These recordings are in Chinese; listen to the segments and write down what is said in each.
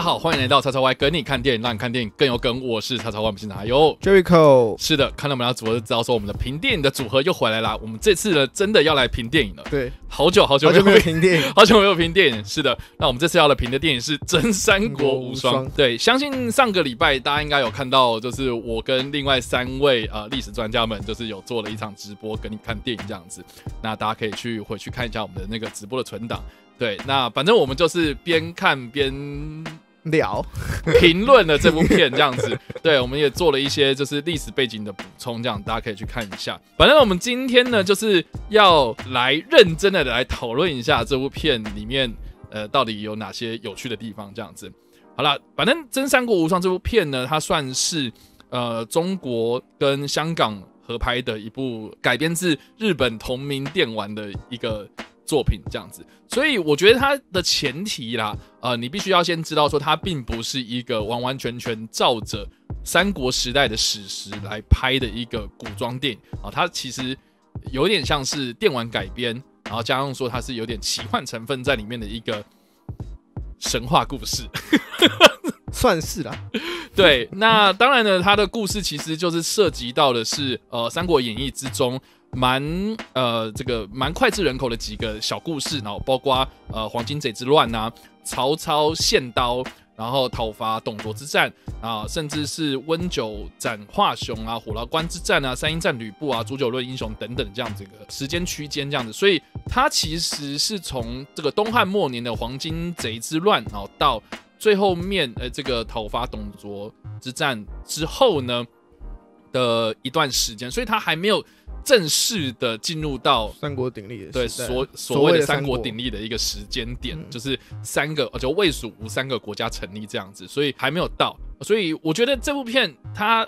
好，欢迎来到叉叉 Y 跟你看电影，让你看电影更有梗。我是叉叉 Y，我们是还有 Jericho？是的，看到我们俩组合就知道说，我们的评电影的组合又回来啦。我们这次呢，真的要来评电影了。对，好久好久久没有 评电影，好久没有评电影。是的，那我们这次要来评的电影是《真三国无双》。对，相信上个礼拜大家应该有看到，就是我跟另外三位呃历史专家们，就是有做了一场直播跟你看电影这样子。那大家可以去回去看一下我们的那个直播的存档。对，那反正我们就是边看边。聊评论的这部片这样子，对，我们也做了一些就是历史背景的补充，这样大家可以去看一下。反正我们今天呢，就是要来认真的来讨论一下这部片里面，呃，到底有哪些有趣的地方这样子。好了，反正《真三国无双》这部片呢，它算是呃中国跟香港合拍的一部改编自日本同名电玩的一个。作品这样子，所以我觉得它的前提啦，呃，你必须要先知道说它并不是一个完完全全照着三国时代的史实来拍的一个古装电影啊，它其实有点像是电玩改编，然后加上说它是有点奇幻成分在里面的一个神话故事，算是啦，对，那当然呢，它的故事其实就是涉及到的是呃《三国演义》之中。蛮呃，这个蛮脍炙人口的几个小故事，然后包括呃黄金贼之乱啊，曹操献刀，然后讨伐董卓之战啊，甚至是温酒斩华雄啊，虎牢关之战啊，三英战吕布啊，煮酒论英雄等等这样一个时间区间这样子，所以它其实是从这个东汉末年的黄金贼之乱，然后到最后面呃这个讨伐董卓之战之后呢的一段时间，所以它还没有。正式的进入到三国鼎立，对所所谓的三国鼎立的一个时间点，就是三个就魏蜀吴三个国家成立这样子，所以还没有到，所以我觉得这部片它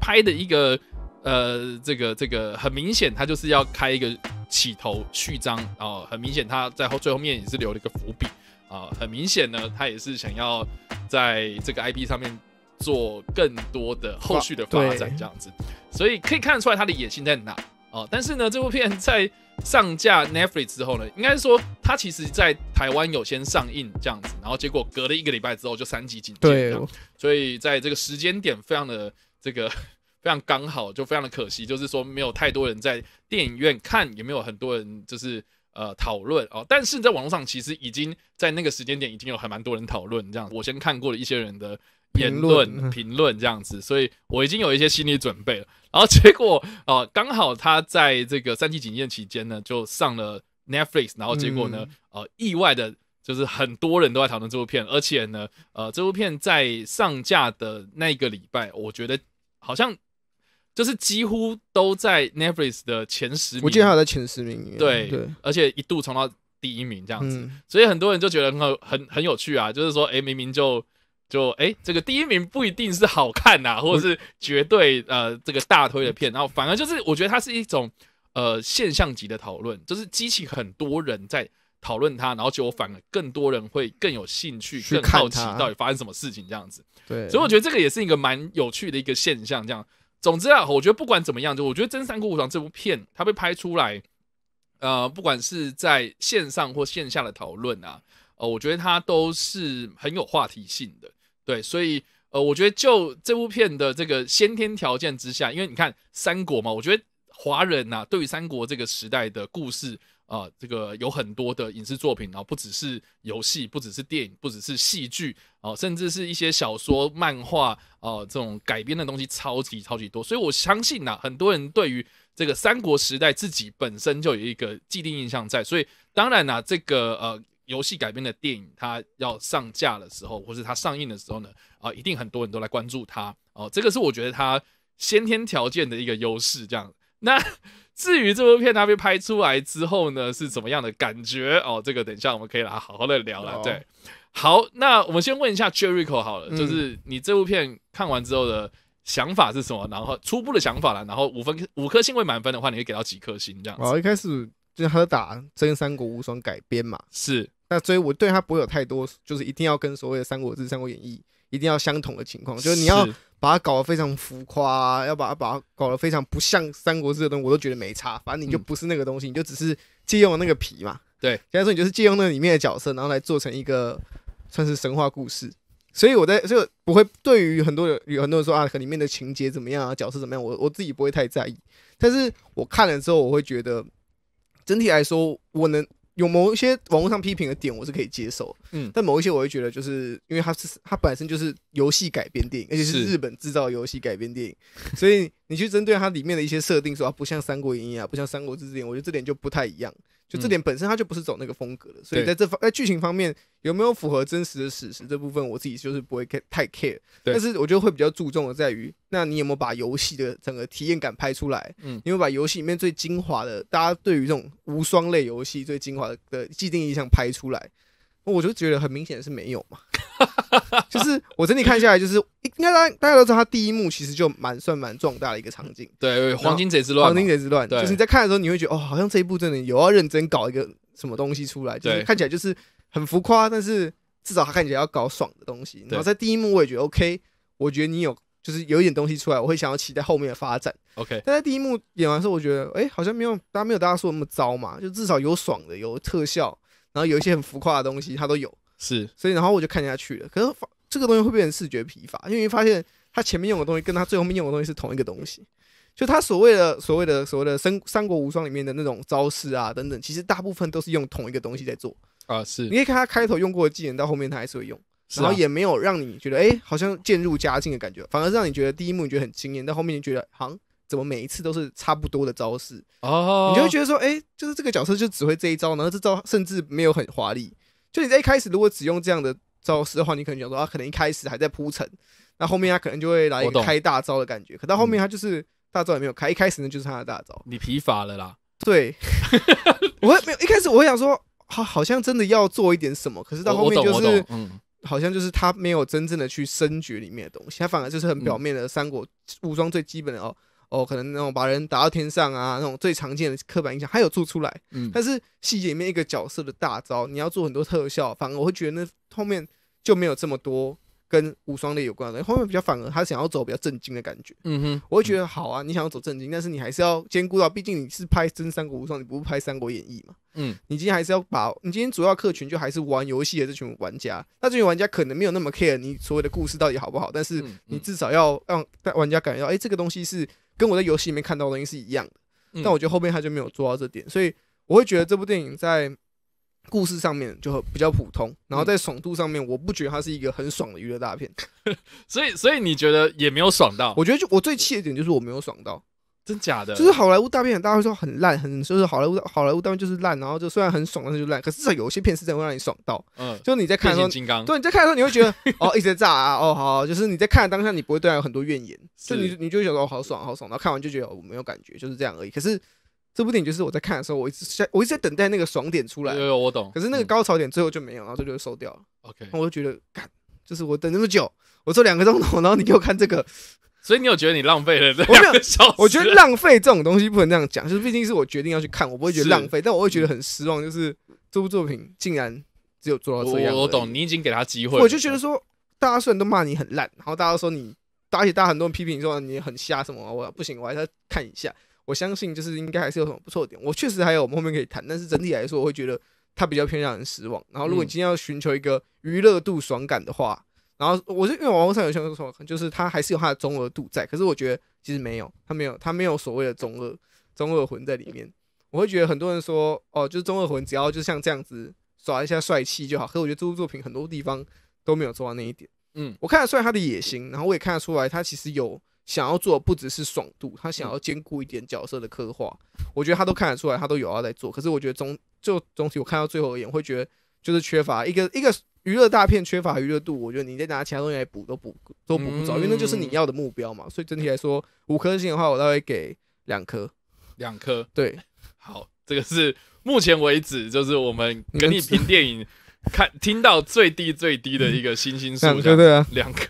拍的一个呃这个这个很明显，它就是要开一个起头序章啊，很明显它在后最后面也是留了一个伏笔啊，很明显呢，它也是想要在这个 IP 上面。做更多的后续的发展，这样子，所以可以看得出来他的野心在哪啊？但是呢，这部片在上架 Netflix 之后呢，应该说它其实在台湾有先上映这样子，然后结果隔了一个礼拜之后就三级警戒对，所以在这个时间点非常的这个 非常刚好，就非常的可惜，就是说没有太多人在电影院看，也没有很多人就是。呃，讨论哦，但是在网络上其实已经在那个时间点已经有还蛮多人讨论这样，我先看过了一些人的言论评论这样子，所以我已经有一些心理准备了。然后结果呃，刚好他在这个三级警戒期间呢，就上了 Netflix，然后结果呢，呃，意外的，就是很多人都在讨论这部片，而且呢，呃，这部片在上架的那个礼拜，我觉得好像。就是几乎都在 Netflix 的前十名，我记得还在前十名对对，而且一度冲到第一名这样子，所以很多人就觉得很很很有趣啊。就是说，哎，明明就就哎，这个第一名不一定是好看啊，或者是绝对呃这个大推的片，然后反而就是我觉得它是一种呃现象级的讨论，就是激起很多人在讨论它，然后结果反而更多人会更有兴趣、更好奇到底发生什么事情这样子。对，所以我觉得这个也是一个蛮有趣的一个现象，这样。总之啊，我觉得不管怎么样，就我觉得《真三国无双》这部片它被拍出来，呃，不管是在线上或线下的讨论啊，呃，我觉得它都是很有话题性的，对，所以呃，我觉得就这部片的这个先天条件之下，因为你看三国嘛，我觉得华人呐对于三国这个时代的故事。啊，这个有很多的影视作品，然后不只是游戏，不只是电影，不只是戏剧，哦，甚至是一些小说、漫画，哦，这种改编的东西超级超级多。所以我相信呐，很多人对于这个三国时代自己本身就有一个既定印象在。所以当然啦，这个呃游戏改编的电影它要上架的时候，或是它上映的时候呢，啊，一定很多人都来关注它。哦，这个是我觉得它先天条件的一个优势，这样。那至于这部片它被拍出来之后呢，是怎么样的感觉哦？这个等一下我们可以来好好的聊了。对，好，那我们先问一下 Jericho 好了，就是你这部片看完之后的想法是什么？然后初步的想法了，然后五分五颗星为满分的话，你会给到几颗星这样？我一开始就是他在打真三国无双改编嘛，是。那所以我对他不会有太多，就是一定要跟所谓的《三国志》《三国演义》。一定要相同的情况，就是你要把它搞得非常浮夸，要把它把它搞得非常不像三国志的东西，我都觉得没差。反正你就不是那个东西，你就只是借用那个皮嘛。对，现在说你就是借用那里面的角色，然后来做成一个算是神话故事。所以我在个不会对于很多人有很多人说啊，里面的情节怎么样啊，角色怎么样，我我自己不会太在意。但是我看了之后，我会觉得整体来说，我能。有某一些网络上批评的点，我是可以接受，嗯，但某一些我会觉得，就是因为它是它本身就是游戏改编电影，而且是日本制造游戏改编电影，所以你去针对它里面的一些设定，说不像《三国演义》啊，不像《三国志》这点，我觉得这点就不太一样。就这点本身他就不是走那个风格的，所以在这方在剧情方面有没有符合真实的史实这部分，我自己就是不会太 care。但是我觉得会比较注重的在于，那你有没有把游戏的整个体验感拍出来？嗯，有没有把游戏里面最精华的，大家对于这种无双类游戏最精华的既定印象拍出来？我就觉得很明显是没有嘛，就是我整体看下来，就是应该大大家都知道，他第一幕其实就蛮算蛮壮大的一个场景。对，黄金贼之乱，黄金贼之乱。对，就是你在看的时候，你会觉得哦，好像这一部真的有要认真搞一个什么东西出来。就是看起来就是很浮夸，但是至少他看起来要搞爽的东西。然后在第一幕我也觉得 OK，我觉得你有就是有一点东西出来，我会想要期待后面的发展。OK，但在第一幕演完之后，我觉得哎，好像没有大家没有大家说那么糟嘛，就至少有爽的，有特效。然后有一些很浮夸的东西，他都有，是，所以然后我就看下去了。可是这个东西会变成视觉疲乏，因为发现他前面用的东西跟他最后面用的东西是同一个东西，就他所谓的所谓的所谓的《三三国无双》里面的那种招式啊等等，其实大部分都是用同一个东西在做啊。是，你可以看他开头用过的技能，到后面他还是会用，然后也没有让你觉得哎好像渐入佳境的感觉，反而是让你觉得第一幕你觉得很惊艳，到后面你觉得，好像怎么每一次都是差不多的招式哦？你就会觉得说，哎，就是这个角色就只会这一招，然后这招甚至没有很华丽。就你在一开始如果只用这样的招式的话，你可能想说他可能一开始还在铺陈，那后面他可能就会来开大招的感觉。可到后面他就是大招也没有开，一开始呢就是他的大招。你疲乏了啦？对，我没有一开始我会想说他好像真的要做一点什么，可是到后面就是好像就是他没有真正的去深掘里面的东西，他反而就是很表面的三国武装最基本的哦。哦，可能那种把人打到天上啊，那种最常见的刻板印象还有做出来。嗯。但是细节里面一个角色的大招，你要做很多特效，反而我会觉得那后面就没有这么多跟无双类有关的。后面比较反而他想要走比较震惊的感觉。嗯哼。我会觉得好啊，你想要走震惊，但是你还是要兼顾到，毕竟你是拍真三国无双，你不是拍三国演义嘛。嗯。你今天还是要把你今天主要客群就还是玩游戏的这群玩家，那这群玩家可能没有那么 care 你所谓的故事到底好不好，但是你至少要让玩家感觉到，哎，这个东西是。跟我在游戏里面看到的东西是一样的，但我觉得后面他就没有做到这点，所以我会觉得这部电影在故事上面就比较普通，然后在爽度上面，我不觉得它是一个很爽的娱乐大片。所以，所以你觉得也没有爽到？我觉得就我最气的点就是我没有爽到。真假的，就是好莱坞大片大家会说很烂，很就是好莱坞好莱坞大片就是烂，然后就虽然很爽，但是就烂。可是至少有些片是真的会让你爽到，嗯，就你在看的时候，对，你在看的时候你会觉得 哦，一直在炸啊，哦，好，就是你在看的当下，你不会对他有很多怨言，是，你你就觉得哦，好爽，好爽。然后看完就觉得我没有感觉，就是这样而已。可是这部电影就是我在看的时候，我一直在我一直在等待那个爽点出来，有有我懂。可是那个高潮点最后就没有，然后这就收掉了。OK，我就觉得，就是我等那么久，我坐两个钟头，然后你给我看这个。所以你有觉得你浪费了？我没有，我觉得浪费这种东西不能这样讲，就是毕竟是我决定要去看，我不会觉得浪费，但我会觉得很失望，就是这部作品竟然只有做到这样。我我懂，你已经给他机会。我就觉得说，大家虽然都骂你很烂，然后大家说你，而且大家很多人批评说你很瞎什么，我不行，我还要看一下。我相信就是应该还是有什么不错的点，我确实还有我们后面可以谈，但是整体来说我会觉得它比较偏让人失望。然后如果你今天要寻求一个娱乐度爽感的话。然后我就因为网络上有些人说，就是他还是有他的中二度在，可是我觉得其实没有，他没有，他没有所谓的中二中二魂在里面。我会觉得很多人说，哦，就是中二魂只要就是像这样子耍一下帅气就好。可是我觉得这部作品很多地方都没有做到那一点。嗯，我看得出来他的野心，然后我也看得出来他其实有想要做不只是爽度，他想要兼顾一点角色的刻画。我觉得他都看得出来，他都有要在做。可是我觉得总就总体我看到最后而言，会觉得就是缺乏一个一个。娱乐大片缺乏娱乐度，我觉得你再拿其他东西来补都补都补不着，因为那就是你要的目标嘛。所以整体来说，五颗星的话，我大概给两颗，两颗。对，好，这个是目前为止就是我们跟你评 电影看听到最低最低的一个星星数，两对啊，两颗。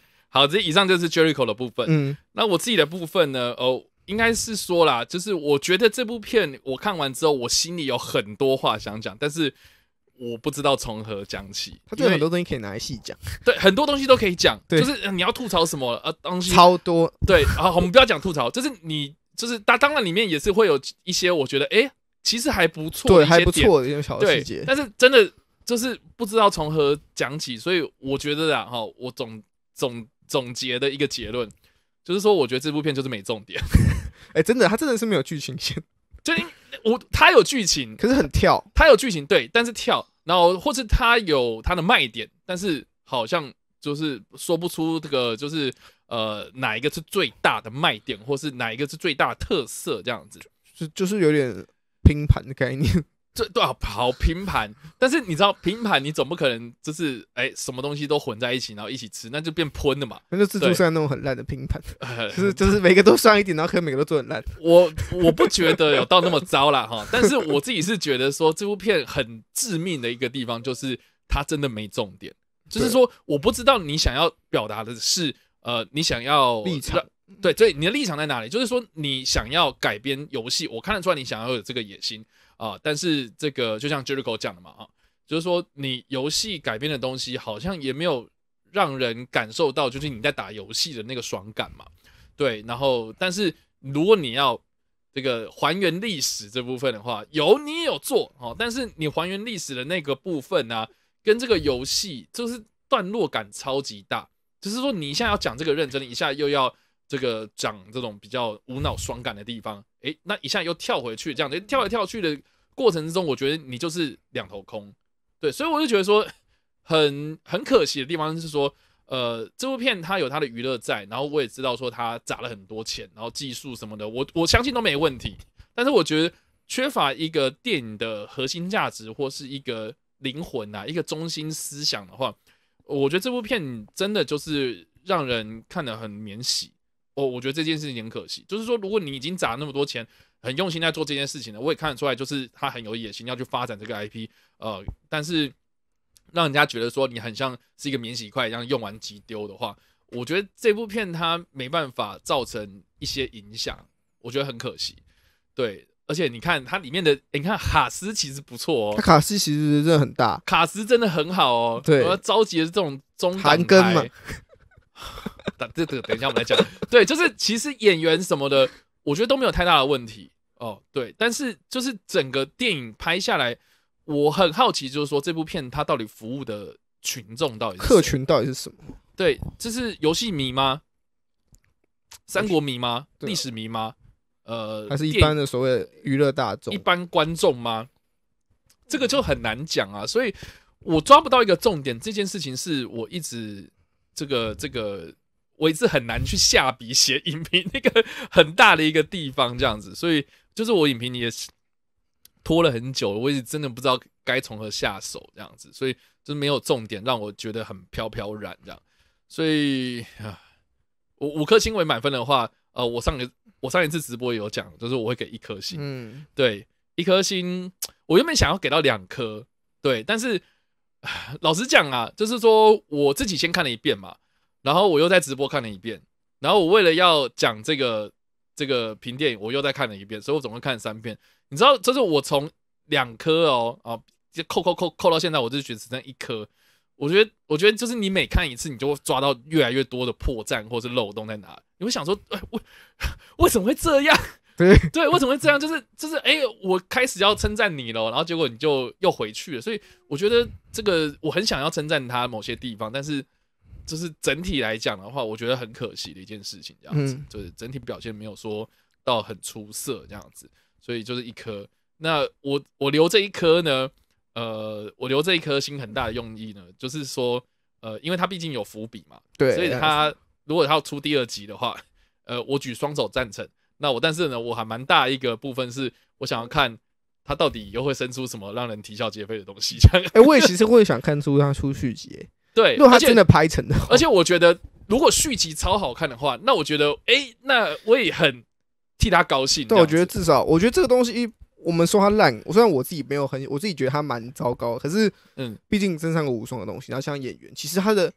好，这以上就是 Jericho 的部分。嗯，那我自己的部分呢？哦，应该是说啦，就是我觉得这部片我看完之后，我心里有很多话想讲，但是。我不知道从何讲起，他就有很多东西可以拿来细讲，对，很多东西都可以讲，就是你要吐槽什么呃东西，超多，对啊，我们不要讲吐槽，就是你就是当当然里面也是会有一些我觉得哎其实还不错，对，还不错的一些小细节，但是真的就是不知道从何讲起，所以我觉得啊哈，我总总总结的一个结论就是说，我觉得这部片就是没重点，哎，真的，他真的是没有剧情线，真。我它有剧情，可是很跳。它有剧情，对，但是跳。然后，或是它有它的卖点，但是好像就是说不出这个，就是呃哪一个是最大的卖点，或是哪一个是最大特色这样子，就就是有点拼盘的概念。这对啊，好拼盘，但是你知道拼盘，你总不可能就是哎什么东西都混在一起，然后一起吃，那就变喷了嘛？那就自助餐那种很烂的拼盘，就是就是每个都算一点，然后可能每个都做很烂。我我不觉得有到那么糟了哈，但是我自己是觉得说这部片很致命的一个地方，就是它真的没重点，就是说我不知道你想要表达的是呃你想要立场，对，所以你的立场在哪里？就是说你想要改编游戏，我看得出来你想要有这个野心。啊，但是这个就像 Jericho 讲的嘛，啊，就是说你游戏改编的东西好像也没有让人感受到，就是你在打游戏的那个爽感嘛，对。然后，但是如果你要这个还原历史这部分的话，有你有做，哦，但是你还原历史的那个部分呢，跟这个游戏就是段落感超级大，就是说你现在要讲这个认真，一下又要。这个讲这种比较无脑爽感的地方，诶，那一下又跳回去，这样子跳来跳去的过程之中，我觉得你就是两头空，对，所以我就觉得说很很可惜的地方是说，呃，这部片它有它的娱乐在，然后我也知道说它砸了很多钱，然后技术什么的，我我相信都没问题，但是我觉得缺乏一个电影的核心价值或是一个灵魂啊，一个中心思想的话，我觉得这部片真的就是让人看得很免洗。我我觉得这件事情很可惜，就是说，如果你已经砸那么多钱，很用心在做这件事情了，我也看得出来，就是他很有野心要去发展这个 IP，呃，但是让人家觉得说你很像是一个免洗筷一样用完即丢的话，我觉得这部片它没办法造成一些影响，我觉得很可惜。对，而且你看它里面的，你看卡斯其实不错哦，卡斯其实真的很大，卡斯真的很好哦。对，我要召集的是这种中档嘛。等 这个等一下我们来讲，对，就是其实演员什么的，我觉得都没有太大的问题哦。对，但是就是整个电影拍下来，我很好奇，就是说这部片它到底服务的群众到底客群到底是什么？对，这是游戏迷吗？三国迷吗？历史迷吗？呃，还是一般的所谓娱乐大众、一般观众吗？这个就很难讲啊，所以我抓不到一个重点。这件事情是我一直这个这个。我一直很难去下笔写 影评，那个很大的一个地方这样子，所以就是我影评也拖了很久，我一直真的不知道该从何下手这样子，所以就是没有重点，让我觉得很飘飘然这样。所以啊，我五颗星为满分的话，呃，我上个我上一次直播也有讲，就是我会给一颗星，嗯，对，一颗星。我原本想要给到两颗，对，但是老实讲啊，就是说我自己先看了一遍嘛。然后我又在直播看了一遍，然后我为了要讲这个这个评电影，我又再看了一遍，所以我总共看了三遍。你知道，这是我从两颗哦啊扣扣扣扣到现在，我就觉得只剩一颗。我觉得，我觉得就是你每看一次，你就会抓到越来越多的破绽或是漏洞在哪。你会想说，哎，为为什么会这样？对 对，为什么会这样？就是就是，哎，我开始要称赞你了，然后结果你就又回去了。所以我觉得这个我很想要称赞他某些地方，但是。就是整体来讲的话，我觉得很可惜的一件事情，这样子就是整体表现没有说到很出色，这样子，所以就是一颗。那我我留这一颗呢，呃，我留这一颗心很大的用意呢，就是说，呃，因为它毕竟有伏笔嘛，对，所以它如果要出第二集的话，呃，我举双手赞成。那我但是呢，我还蛮大一个部分是，我想要看它到底又会生出什么让人啼笑皆非的东西。这哎，我也其实会想看出它出续集。对，果他真的拍成的，而且我觉得，如果续集超好看的话，那我觉得，哎，那我也很替他高兴。对，我觉得至少，我觉得这个东西，我们说它烂，我虽然我自己没有很，我自己觉得它蛮糟糕，可是，嗯，毕竟《真三国无双》的东西，然后像演员，其实他的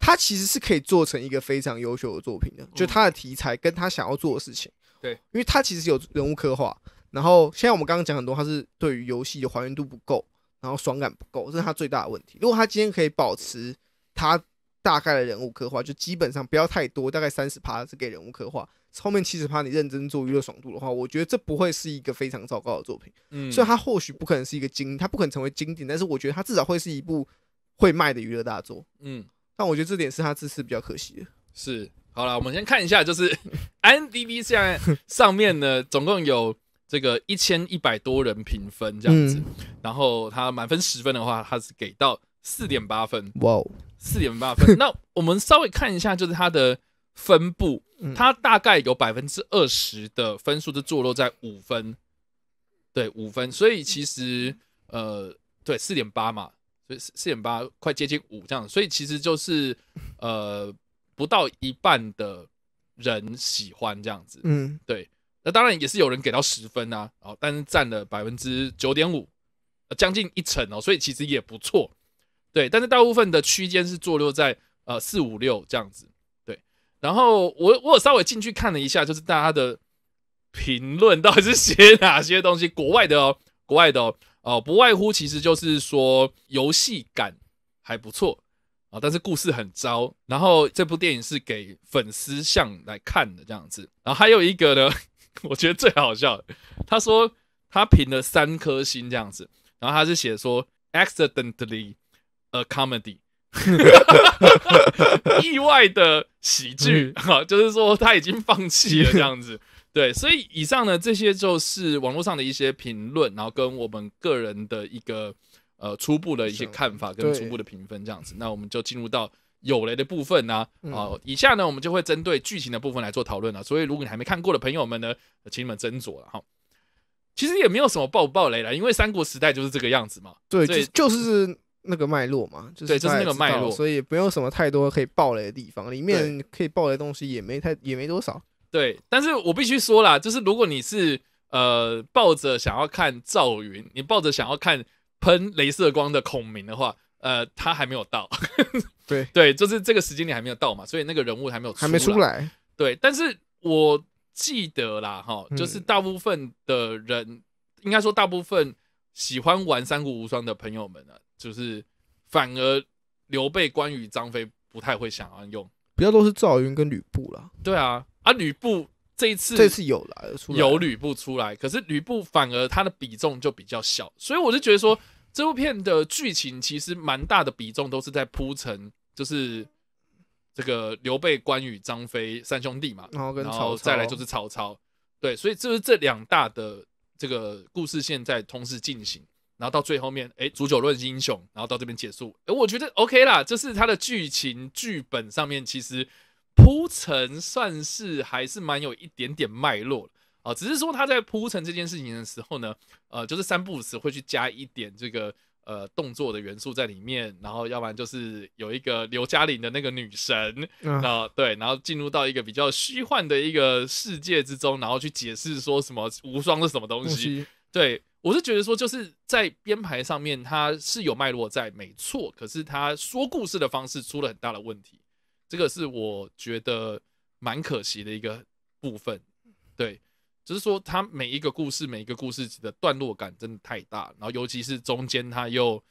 他其实是可以做成一个非常优秀的作品的，就他的题材跟他想要做的事情，对，因为他其实有人物刻画，然后现在我们刚刚讲很多，他是对于游戏的还原度不够。然后爽感不够，这是他最大的问题。如果他今天可以保持他大概的人物刻画，就基本上不要太多，大概三十趴是给人物刻画，后面七十趴你认真做娱乐爽度的话，我觉得这不会是一个非常糟糕的作品。嗯，所以他或许不可能是一个经，他不可能成为经典，但是我觉得他至少会是一部会卖的娱乐大作。嗯，但我觉得这点是他这次比较可惜的。是，好了，我们先看一下，就是 N D B 上面呢，总共有。这个一千一百多人评分这样子，然后他满分十分的话，他是给到四点八分。哇，四点八分。那我们稍微看一下，就是它的分布，它大概有百分之二十的分数是坐落在五分，对，五分。所以其实呃，对，四点八嘛，所以四四点八快接近五这样。所以其实就是呃，不到一半的人喜欢这样子。嗯，对。那当然也是有人给到十分呐，哦，但是占了百分之九点五，将近一成哦，所以其实也不错，对。但是大部分的区间是坐落在呃四五六这样子，对。然后我我稍微进去看了一下，就是大家的评论到底是写哪些东西，国外的哦，国外的哦，哦，不外乎其实就是说游戏感还不错啊，但是故事很糟，然后这部电影是给粉丝向来看的这样子，然后还有一个呢。我觉得最好笑，他说他评了三颗星这样子，然后他是写说 “accidentally a comedy”，意外的喜剧啊，就是说他已经放弃了这样子。对，所以以上呢这些就是网络上的一些评论，然后跟我们个人的一个呃初步的一些看法跟初步的评分这样子。那我们就进入到。有雷的部分呢，好，以下呢我们就会针对剧情的部分来做讨论了。所以如果你还没看过的朋友们呢，请你们斟酌了哈。其实也没有什么爆不爆雷了，因为三国时代就是这个样子嘛。对，就就是那个脉络嘛。对，就是那个脉络，所以不用什么太多可以爆雷的地方，里面可以爆雷的东西也没太也没多少。对，但是我必须说啦，就是如果你是呃抱着想要看赵云，你抱着想要看喷镭射光的孔明的话。呃，他还没有到，对对，就是这个时间点还没有到嘛，所以那个人物还没有还没出来。对，但是我记得啦，哈，就是大部分的人，应该说大部分喜欢玩三国无双的朋友们啊，就是反而刘备、关羽、张飞不太会想要用，比较都是赵云跟吕布啦。对啊，啊吕布这一次这次有来有吕布出来，可是吕布反而他的比重就比较小，所以我就觉得说。这部片的剧情其实蛮大的比重都是在铺陈，就是这个刘备、关羽、张飞三兄弟嘛，然后跟曹操，再来就是曹操，对，所以就是这两大的这个故事线在同时进行，然后到最后面，哎，煮酒论英雄，然后到这边结束，哎，我觉得 OK 啦，就是它的剧情剧本上面其实铺陈算是还是蛮有一点点脉络的。啊，只是说他在铺陈这件事情的时候呢，呃，就是三不五时会去加一点这个呃动作的元素在里面，然后要不然就是有一个刘嘉玲的那个女神啊，对，然后进入到一个比较虚幻的一个世界之中，然后去解释说什么无双是什么东西。对我是觉得说就是在编排上面它是有脉络在，没错，可是他说故事的方式出了很大的问题，这个是我觉得蛮可惜的一个部分，对。只是说他每一个故事每一个故事的段落感真的太大，然后尤其是中间他又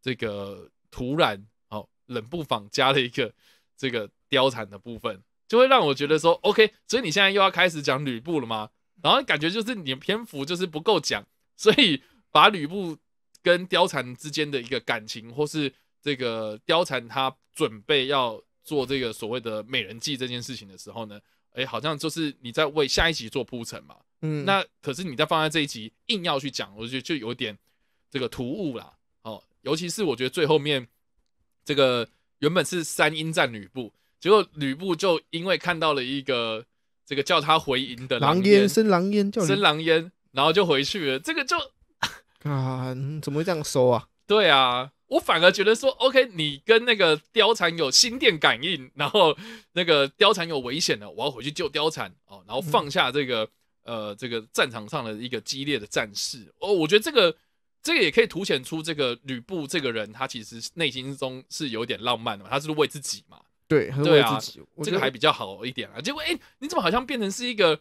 这个突然哦冷不防加了一个这个貂蝉的部分，就会让我觉得说 OK，所以你现在又要开始讲吕布了吗？然后感觉就是你篇幅就是不够讲，所以把吕布跟貂蝉之间的一个感情，或是这个貂蝉她准备要做这个所谓的美人计这件事情的时候呢？哎，好像就是你在为下一集做铺陈嘛。嗯，那可是你在放在这一集硬要去讲，我就觉得就有点这个突兀啦。哦，尤其是我觉得最后面这个原本是三英战吕布，结果吕布就因为看到了一个这个叫他回营的狼烟，生狼烟叫生狼烟，然后就回去了。这个就啊，怎么会这样说啊？对啊，我反而觉得说，OK，你跟那个貂蝉有心电感应，然后那个貂蝉有危险了，我要回去救貂蝉哦，然后放下这个呃这个战场上的一个激烈的战事哦，我觉得这个这个也可以凸显出这个吕布这个人，他其实内心中是有点浪漫的，他是为自己嘛，对，很为自己，这个还比较好一点啊。结果哎，你怎么好像变成是一个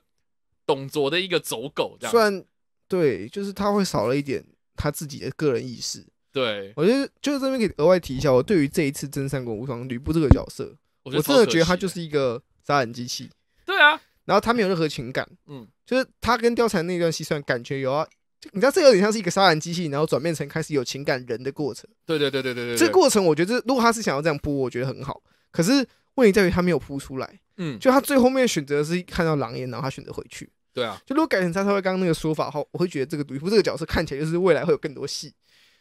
董卓的一个走狗这样？虽然对，就是他会少了一点他自己的个人意识。对，我觉得就是这边可以额外提一下，我对于这一次《真三国无双》吕布这个角色，我真的觉得他就是一个杀人机器。对啊，然后他没有任何情感，嗯，就是他跟貂蝉那段戏算感觉有啊，你知道这有点像是一个杀人机器，然后转变成开始有情感人的过程。对对对对对对，这过程我觉得，如果他是想要这样播，我觉得很好。可是问题在于他没有扑出来，嗯，就他最后面选择是看到狼烟，然后他选择回去。对啊，就如果改成像他刚刚那个说法后，我会觉得这个吕布这个角色看起来就是未来会有更多戏。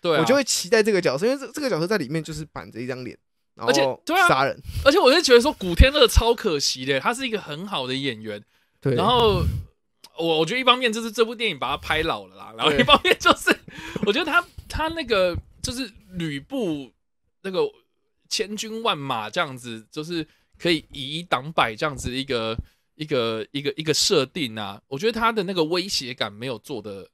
对啊，我就会期待这个角色，因为这这个角色在里面就是板着一张脸，然后杀人。而且我就觉得说古天乐超可惜的，他是一个很好的演员。对，然后我我觉得一方面就是这部电影把他拍老了啦，然后一方面就是 我觉得他他那个就是吕布那个千军万马这样子，就是可以以一挡百这样子一个一个一个一个设定啊，我觉得他的那个威胁感没有做的。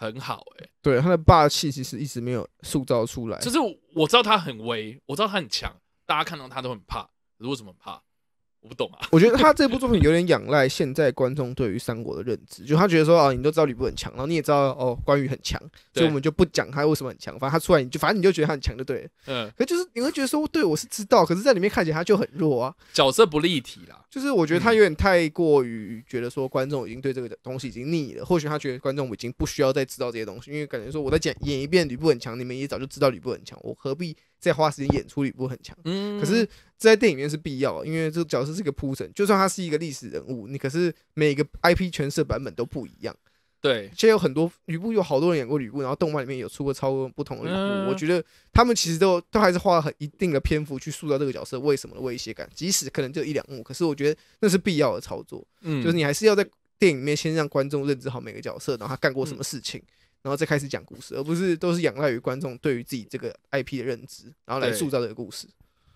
很好哎，对他的霸气其实一直没有塑造出来。就是我知道他很威，我知道他很强，大家看到他都很怕。为什么怕？我不懂啊，我觉得他这部作品有点仰赖现在观众对于三国的认知，就他觉得说啊，你都知道吕布很强，然后你也知道哦关羽很强，所以我们就不讲他为什么很强，反正他出来你就反正你就觉得他很强就对。了。嗯，可就是你会觉得说，对我是知道，可是在里面看起来他就很弱啊，角色不立体啦，就是我觉得他有点太过于觉得说观众已经对这个东西已经腻了，或许他觉得观众已经不需要再知道这些东西，因为感觉说我在讲演一遍吕布很强，你们也早就知道吕布很强，我何必？再花时间演出吕布很强，嗯，可是在电影院是必要，因为这个角色是一个铺陈，就算他是一个历史人物，你可是每个 IP 全色版本都不一样，对。现在有很多吕布有好多人演过吕布，然后动漫里面有出过超多不同的吕布，我觉得他们其实都都还是花了很一定的篇幅去塑造这个角色为什么的威胁感，即使可能就一两幕，可是我觉得那是必要的操作，嗯，就是你还是要在电影里面先让观众认知好每个角色，然后他干过什么事情。然后再开始讲故事，而不是都是仰赖于观众对于自己这个 IP 的认知，然后来塑造这个故事。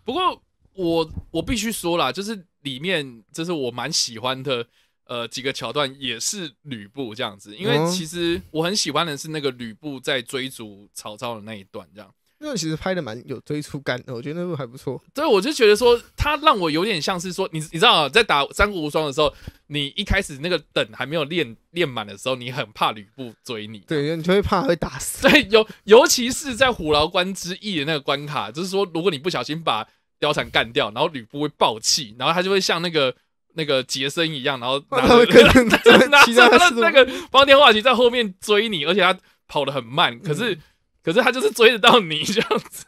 不过我我必须说啦，就是里面就是我蛮喜欢的，呃，几个桥段也是吕布这样子，因为其实我很喜欢的是那个吕布在追逐曹操的那一段这样。那其实拍的蛮有追出感的，我觉得那部还不错。对，我就觉得说他让我有点像是说你，你知道在打《三国无双》的时候，你一开始那个等还没有练练满的时候，你很怕吕布追你。对，你就会怕会打死。对，尤尤其是在虎牢关之役的那个关卡，就是说如果你不小心把貂蝉干掉，然后吕布会暴气，然后他就会像那个那个杰森一样，然后拿着跟那那那个方天画戟在后面追你，而且他跑得很慢，可是。可是他就是追得到你 这样子，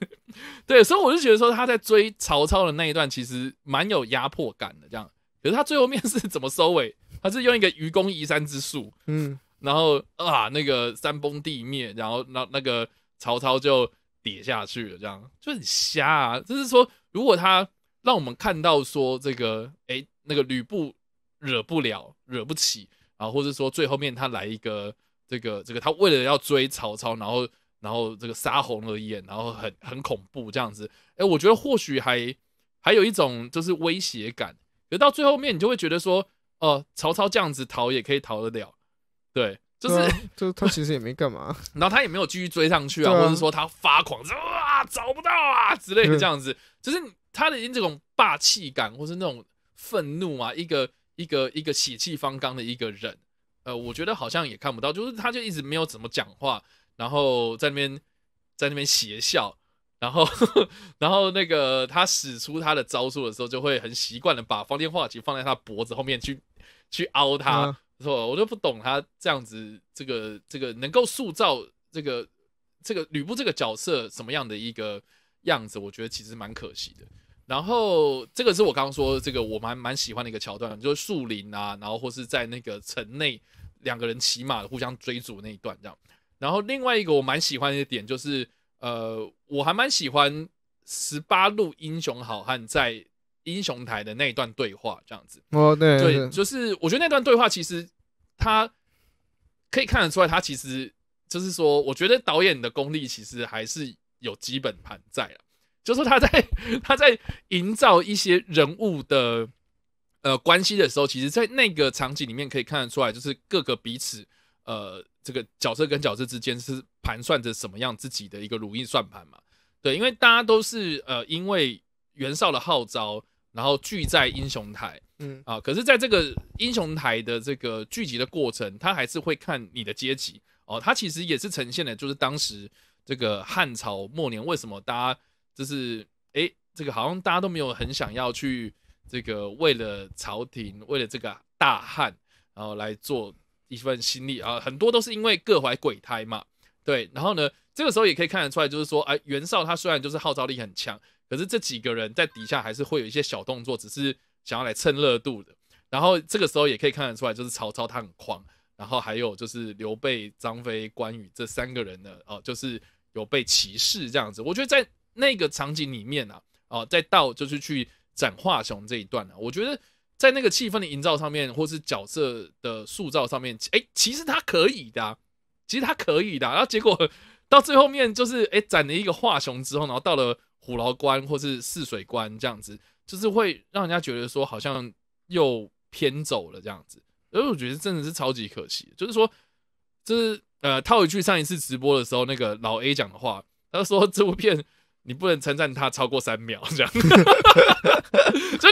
对，所以我就觉得说他在追曹操的那一段其实蛮有压迫感的，这样。可是他最后面是怎么收尾？他是用一个愚公移山之术，嗯，然后啊，那个山崩地灭，然后那那个曹操就跌下去了，这样就很瞎啊！就是说，如果他让我们看到说这个，哎，那个吕布惹不了、惹不起，然后或者说最后面他来一个这个这个，他为了要追曹操，然后。然后这个杀红了眼，然后很很恐怖这样子。哎，我觉得或许还还有一种就是威胁感。可到最后面，你就会觉得说，呃，曹操这样子逃也可以逃得了，对，就是就是他其实也没干嘛。然后他也没有继续追上去啊，或者说他发狂，啊，找不到啊之类的这样子。就是他已经这种霸气感，或是那种愤怒啊，一个一个一个血气方刚的一个人。呃，我觉得好像也看不到，就是他就一直没有怎么讲话。然后在那边在那边邪笑，然后 然后那个他使出他的招数的时候，就会很习惯的把方天画戟放在他脖子后面去去凹他，错，我就不懂他这样子这个这个能够塑造这个这个吕布这个角色什么样的一个样子，我觉得其实蛮可惜的。然后这个是我刚刚说这个我蛮蛮喜欢的一个桥段，就是树林啊，然后或是在那个城内两个人骑马互相追逐那一段这样。然后另外一个我蛮喜欢的点就是，呃，我还蛮喜欢十八路英雄好汉在英雄台的那一段对话，这样子。哦，对，对，就是我觉得那段对话其实他可以看得出来，他其实就是说，我觉得导演的功力其实还是有基本盘在了，就是他在他在营造一些人物的呃关系的时候，其实，在那个场景里面可以看得出来，就是各个彼此呃。这个角色跟角色之间是盘算着什么样自己的一个如意算盘嘛？对，因为大家都是呃，因为袁绍的号召，然后聚在英雄台，嗯啊，可是在这个英雄台的这个聚集的过程，他还是会看你的阶级哦。他其实也是呈现了，就是当时这个汉朝末年，为什么大家就是哎，这个好像大家都没有很想要去这个为了朝廷，为了这个大汉，然后来做。一份心力啊，很多都是因为各怀鬼胎嘛，对。然后呢，这个时候也可以看得出来，就是说，哎，袁绍他虽然就是号召力很强，可是这几个人在底下还是会有一些小动作，只是想要来蹭热度的。然后这个时候也可以看得出来，就是曹操他很狂，然后还有就是刘备、张飞、关羽这三个人呢，哦，就是有被歧视这样子。我觉得在那个场景里面啊，哦，再到就是去斩华雄这一段呢，我觉得。在那个气氛的营造上面，或是角色的塑造上面，哎，其实他可以的，其实他可以的。然后结果到最后面就是，哎，斩了一个华雄之后，然后到了虎牢关或是泗水关这样子，就是会让人家觉得说好像又偏走了这样子。而我觉得真的是超级可惜，就是说，就是呃，套一句上一次直播的时候那个老 A 讲的话，他说这部片。你不能称赞他超过三秒，这样。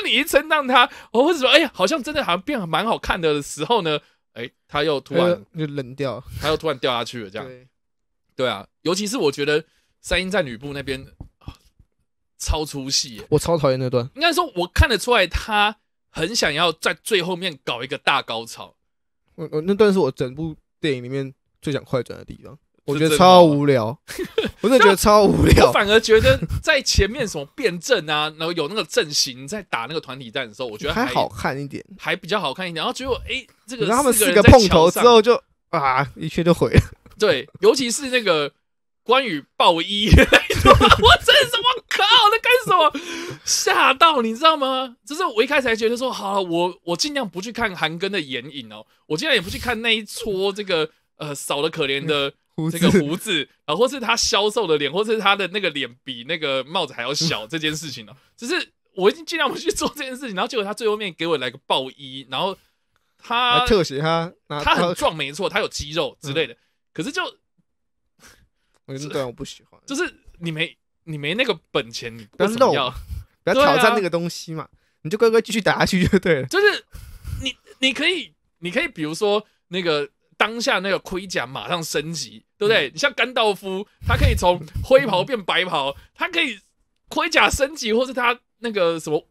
以你一称赞他，哦，或者说，哎呀，好像真的，好像变蛮好看的时候呢，哎，他又突然冷掉，他又突然掉下去了，这样。对啊，尤其是我觉得三英战吕布那边超出戏，我超讨厌那段。应该说，我看得出来他很想要在最后面搞一个大高潮。我我那段是我整部电影里面最想快转的地方。我觉得超无聊，我真的觉得超无聊。反而觉得在前面什么辩证啊，然后有那个阵型在打那个团体战的时候，我觉得还好看一点，还比较好看一点。然后结果哎，这个他们四个碰头之后就啊，一切就毁了。对，尤其是那个关羽爆衣，我真是我靠，在干什么？吓到你知道吗？就是我一开始还觉得说好，我我尽量不去看韩庚的眼影哦，我尽量也不去看那一撮这个呃少的可怜的。这个胡子，啊，或是他消瘦的脸，或是他的那个脸比那个帽子还要小 这件事情呢，只是我已经尽量不去做这件事情，然后结果他最后面给我来个暴衣，然后他特写他，他很壮没错，他有肌肉之类的，可是就我觉得我不喜欢，就是你没你没那个本钱，你不要不要挑战那个东西嘛，你就乖乖继续打下去就对了，就是你你可以你可以比如说那个。当下那个盔甲马上升级，对不对？你像甘道夫，他可以从灰袍变白袍，他可以盔甲升级，或是他那个什么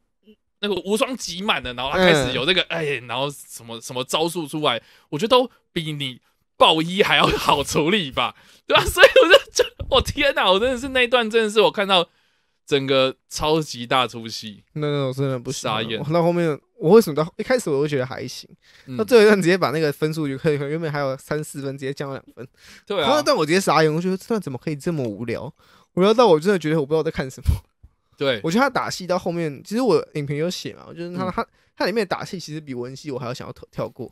那个无双集满的，然后他开始有那个哎，然后什么什么招数出来，我觉得都比你暴衣还要好处理吧，对吧？所以我就我天哪，我真的是那段真的是我看到。整个超级大出戏，那我真的不傻眼。那后面，我为什么到一开始我会觉得还行？那后一段直接把那个分数就可以，原本还有三四分，直接降了两分。对啊，那段我直接傻眼，我觉得这段怎么可以这么无聊？无聊到我真的觉得我不知道在看什么。对，我觉得他打戏到后面，其实我影评有写嘛，我觉得他他他里面的打戏其实比文戏我还要想要跳跳过。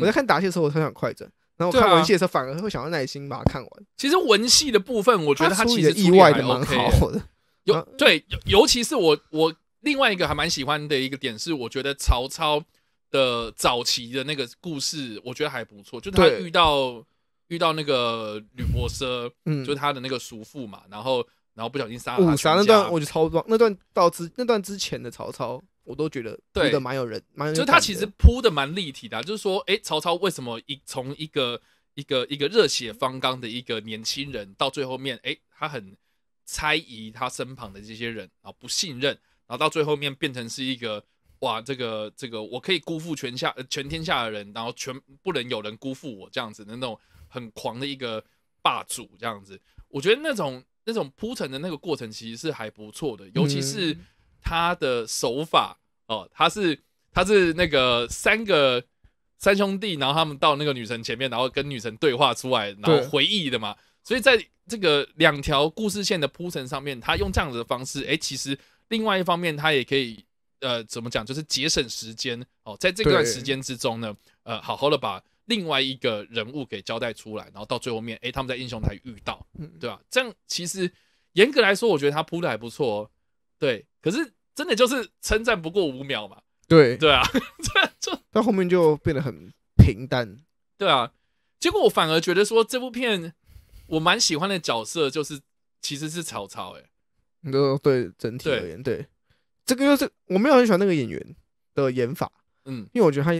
我在看打戏的时候，我很想快整；然后我看文戏的时候，反而会想要耐心把它看完。其实文戏的部分，我觉得他其实意外的蛮好的。有对，尤其是我我另外一个还蛮喜欢的一个点是，我觉得曹操的早期的那个故事，我觉得还不错。就他遇到遇到那个吕伯奢，嗯，就是他的那个叔父嘛，然后然后不小心杀了他杀那段我就超棒，那段到之那段之前的曹操，我都觉得对的蛮有人，蛮有就他其实铺的蛮立体的。就是说，哎，曹操为什么一从一个一个一个热血方刚的一个年轻人到最后面，哎，他很。猜疑他身旁的这些人啊，不信任，然后到最后面变成是一个哇，这个这个我可以辜负全下全天下的人，然后全不能有人辜负我这样子的那种很狂的一个霸主这样子。我觉得那种那种铺陈的那个过程其实是还不错的，尤其是他的手法哦，他是他是那个三个三兄弟，然后他们到那个女神前面，然后跟女神对话出来，然后回忆的嘛，所以在。这个两条故事线的铺陈上面，他用这样子的方式，哎，其实另外一方面他也可以，呃，怎么讲，就是节省时间哦，在这段时间之中呢，呃，好好的把另外一个人物给交代出来，然后到最后面，哎，他们在英雄台遇到，对吧？这样其实严格来说，我觉得他铺的还不错，对，可是真的就是称赞不过五秒嘛，对对啊，样 就到后面就变得很平淡，对啊，结果我反而觉得说这部片。我蛮喜欢的角色就是，其实是曹操，哎，你说对整体而言，对这个又是我没有很喜欢那个演员的演法，嗯，因为我觉得他